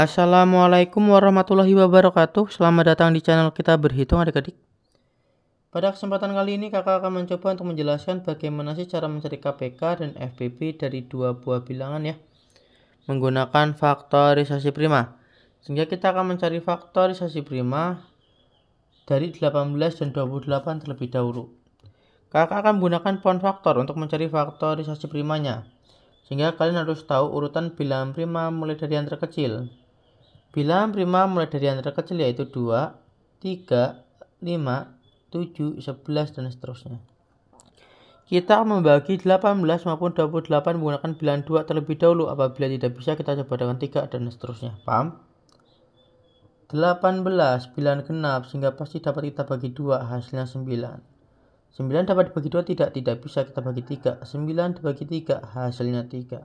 Assalamualaikum warahmatullahi wabarakatuh Selamat datang di channel kita berhitung adik-adik Pada kesempatan kali ini kakak akan mencoba untuk menjelaskan bagaimana sih cara mencari KPK dan FPP dari dua buah bilangan ya Menggunakan faktorisasi prima Sehingga kita akan mencari faktorisasi prima dari 18 dan 28 terlebih dahulu Kakak akan menggunakan pon faktor untuk mencari faktorisasi primanya sehingga kalian harus tahu urutan bilangan prima mulai dari yang terkecil Bila prima mulai dari yang kecil yaitu 2, 3, 5, 7, 11, dan seterusnya. Kita membagi 18 maupun 28 menggunakan bilangan 2 terlebih dahulu. Apabila tidak bisa, kita coba dengan 3 dan seterusnya. Paham? 18 bilangan genap sehingga pasti dapat kita bagi 2, hasilnya 9. 9 dapat dibagi 2 tidak, tidak bisa kita bagi 3. 9 dibagi 3, hasilnya 3.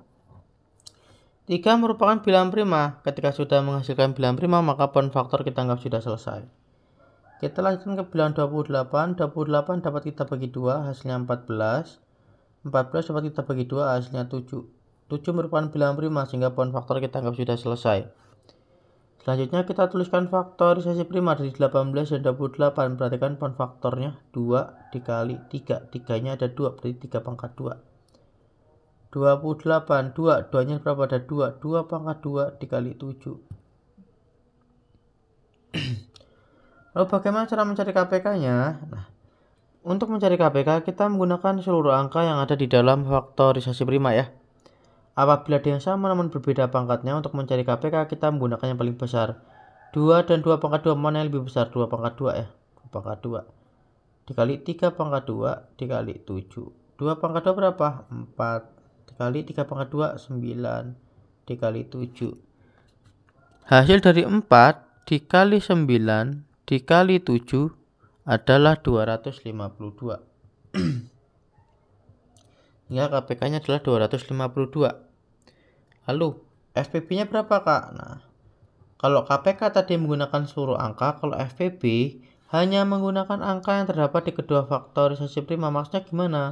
3 merupakan bilangan prima. Ketika sudah menghasilkan bilangan prima, maka poin faktor kita anggap sudah selesai. Kita lanjutkan ke bilangan 28. 28 dapat kita bagi 2, hasilnya 14. 14 dapat kita bagi 2, hasilnya 7. 7 merupakan bilangan prima, sehingga poin faktor kita anggap sudah selesai. Selanjutnya kita tuliskan faktorisasi prima dari 18 dan 28. Perhatikan poin faktornya 2 dikali 3. 3-nya ada 2, berarti 3 pangkat 2. 28. 2. 2 nya berapa? Ada 2. 2 pangkat 2 dikali 7. Lalu bagaimana cara mencari KPK-nya? Nah, untuk mencari KPK, kita menggunakan seluruh angka yang ada di dalam faktorisasi prima ya. Apabila ada yang sama namun berbeda pangkatnya, untuk mencari KPK kita menggunakan yang paling besar. 2 dan 2 pangkat 2, mana yang lebih besar? 2 pangkat 2 ya. 2 pangkat 2. Dikali 3 pangkat 2, dikali 7. 2 pangkat 2 berapa? 4 dikali 3 pangkat 2 9 dikali 7 hasil dari 4 dikali 9 dikali 7 adalah 252 hingga KPK nya adalah 252 lalu FPB nya berapa kak? Nah, kalau KPK tadi menggunakan seluruh angka kalau FPB hanya menggunakan angka yang terdapat di kedua faktorisasi prima maksudnya gimana?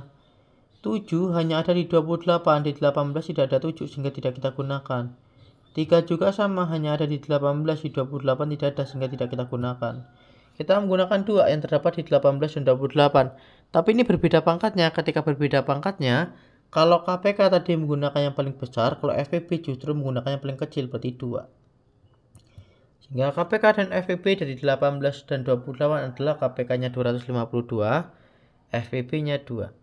7 hanya ada di 28, di 18 tidak ada 7 sehingga tidak kita gunakan. 3 juga sama, hanya ada di 18, di 28 tidak ada sehingga tidak kita gunakan. Kita menggunakan dua yang terdapat di 18 dan 28. Tapi ini berbeda pangkatnya, ketika berbeda pangkatnya, kalau KPK tadi menggunakan yang paling besar, kalau FPB justru menggunakan yang paling kecil, berarti 2. Sehingga KPK dan FPB dari 18 dan 28 adalah KPK-nya 252, FPB-nya 2.